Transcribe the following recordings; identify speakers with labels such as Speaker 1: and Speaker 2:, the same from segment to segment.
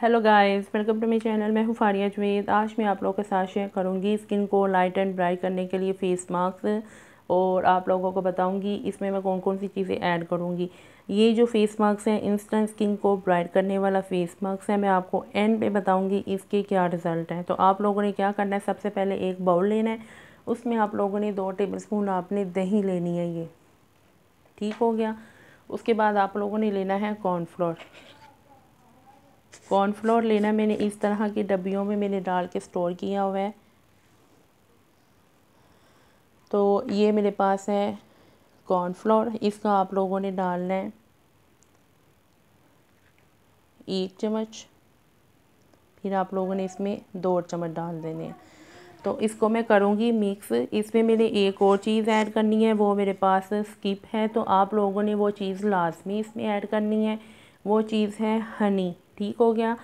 Speaker 1: hello guys welcome to मेरे channel मैं हूँ फारिया जवेद आज मैं आप लोगों के साथ शेयर करूँगी स्किन को लाइट एंड ब्राइट करने के लिए फेस मास्क और आप लोगों को बताऊँगी इसमें मैं कौन कौन सी चीज़ें ऐड करूँगी ये जो फेस मास्क हैं इंस्टेंट स्किन को ब्राइट करने वाला फेस मास्क है मैं आपको एंड पे बताऊँगी इसके क्या रिज़ल्ट हैं तो आप लोगों ने क्या करना है सबसे पहले एक बाउल लेना है उसमें आप लोगों ने दो टेबल स्पून आपने दही लेनी है ये ठीक हो गया उसके बाद आप लोगों ने लेना है कॉर्नफ्लोर कॉर्नफ्लोर लेना मैंने इस तरह की डब्बियों में मैंने डाल के स्टोर किया हुआ है तो ये मेरे पास है कॉर्नफ्लोर इसका आप लोगों ने डालना है एक चम्मच फिर आप लोगों ने इसमें दो चम्मच डाल देने तो इसको मैं करूँगी मिक्स इसमें मेरे एक और चीज़ ऐड करनी है वो मेरे पास स्किप है तो आप लोगों ने वो चीज़ लाजमी इसमें ऐड करनी है वो चीज़ है हनी ठीक हो गया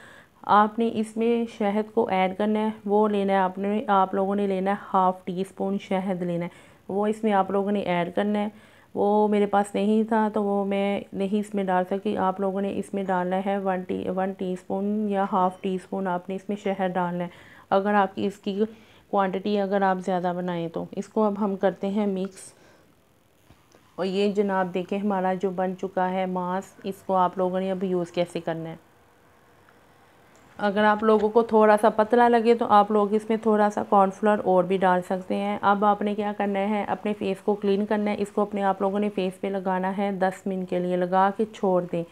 Speaker 1: आपने इसमें शहद को ऐड करना है वो लेना है आपने आप लोगों ने लेना है हाफ़ टी स्पून शहद लेना है वो इसमें आप लोगों ने ऐड करना है वो मेरे पास नहीं था तो वो मैं नहीं इसमें डाल सकी आप लोगों ने इसमें डालना है one tea one teaspoon या हाफ़ टी स्पून आपने इसमें शहद डालना है अगर आपकी इसकी क्वांटिटी अगर आप ज़्यादा बनाएं तो इसको अब हम करते हैं मिक्स और ये जनाब देखें हमारा जो बन चुका है मांस इसको आप लोगों ने अब यूज़ कैसे करना है अगर आप लोगों को थोड़ा सा पतला लगे तो आप लोग इसमें थोड़ा सा कॉर्नफ्लोर और भी डाल सकते हैं अब आपने क्या करना है अपने फेस को क्लीन करना है इसको अपने आप लोगों ने फेस पे लगाना है दस मिनट के लिए लगा के छोड़ दें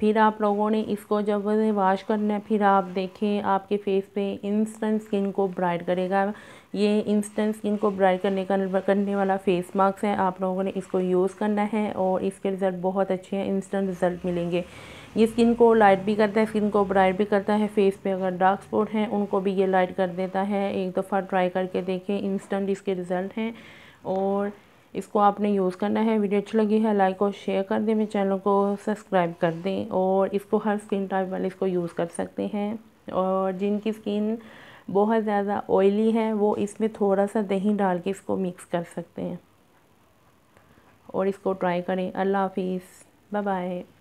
Speaker 1: फिर आप लोगों ने इसको जब वॉश करना है फिर आप देखें आपके फेस पे इंस्टेंट स्किन को ब्राइट करेगा ये इंस्टेंट स्किन को ब्राइट करने का करने वाला फेस मास्क है आप लोगों ने इसको यूज़ करना है और इसके रिज़ल्ट बहुत अच्छे हैं इंस्टेंट रिज़ल्ट मिलेंगे ये स्किन को लाइट भी करता है स्किन को ब्राइट भी करता है फेस पे अगर डार्क स्पॉट हैं उनको भी ये लाइट कर देता है एक दफ़ा ट्राई करके देखें इंस्टेंट इसके रिज़ल्ट हैं और इसको आपने यूज़ करना है वीडियो अच्छी लगी है लाइक और शेयर कर दें मेरे चैनल को सब्सक्राइब कर दें और इसको हर स्किन टाइप वाले इसको यूज़ कर सकते हैं और जिनकी स्किन बहुत ज़्यादा ऑयली है वो इसमें थोड़ा सा दही डाल के इसको मिक्स कर सकते हैं और इसको ट्राई करें अल्लाह हाफिज़ बाय बाय